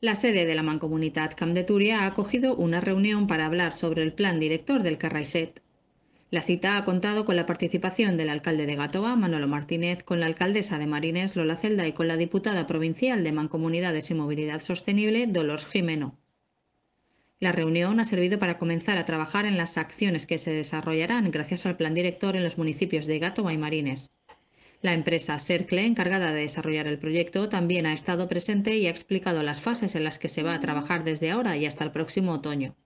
La sede de la Mancomunidad Camp de Turia ha acogido una reunión para hablar sobre el plan director del Carraiset. La cita ha contado con la participación del alcalde de Gatoba, Manolo Martínez, con la alcaldesa de Marines, Lola Celda, y con la diputada provincial de Mancomunidades y Movilidad Sostenible, Dolores Jimeno. La reunión ha servido para comenzar a trabajar en las acciones que se desarrollarán gracias al plan director en los municipios de Gatoba y Marines. La empresa Cercle, encargada de desarrollar el proyecto, también ha estado presente y ha explicado las fases en las que se va a trabajar desde ahora y hasta el próximo otoño.